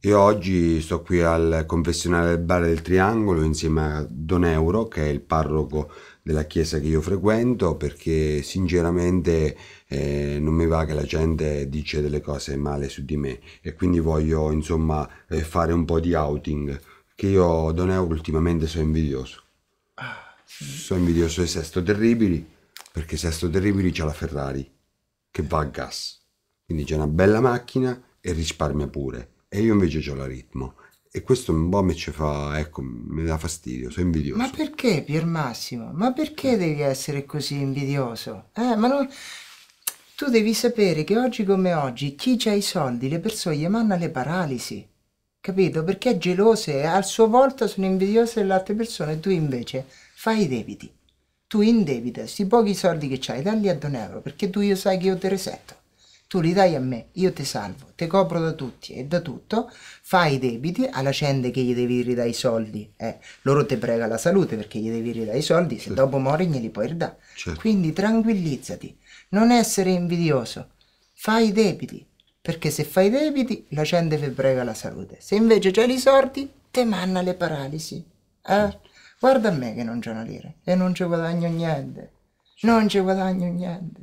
E oggi sto qui al confessionale del Bar del Triangolo insieme a Don Euro, che è il parroco della chiesa che io frequento, perché sinceramente eh, non mi va che la gente dice delle cose male su di me e quindi voglio insomma eh, fare un po' di outing, che io Don Euro ultimamente sono invidioso. Sono invidioso di Sesto Terribili, perché Sesto Terribili c'ha la Ferrari, che va a gas. Quindi c'è una bella macchina e risparmia pure e io invece ho la ritmo. E questo un po' mi ci fa, ecco, mi dà fastidio, sono invidioso. Ma perché Pier Massimo? Ma perché devi essere così invidioso? Eh, ma non... Tu devi sapere che oggi come oggi chi ha i soldi, le persone gli mandano le paralisi, capito? Perché è gelose, e a sua volta sono invidiose delle altre persone e tu invece fai i debiti. Tu indebita, sti pochi soldi che hai, dagli a Don Euro, perché tu io sai che io te resetto tu li dai a me, io ti salvo, ti copro da tutti e da tutto, fai i debiti alla gente che gli devi ridare i soldi, eh, loro ti prega la salute perché gli devi ridare i soldi, se dopo muori glieli puoi ridare. Certo. Quindi tranquillizzati, non essere invidioso, fai i debiti, perché se fai i debiti la gente ti prega la salute, se invece c'hai i soldi te manna le paralisi. Eh? Certo. Guarda a me che non c'è una lira e non ci guadagno niente, non ci guadagno niente.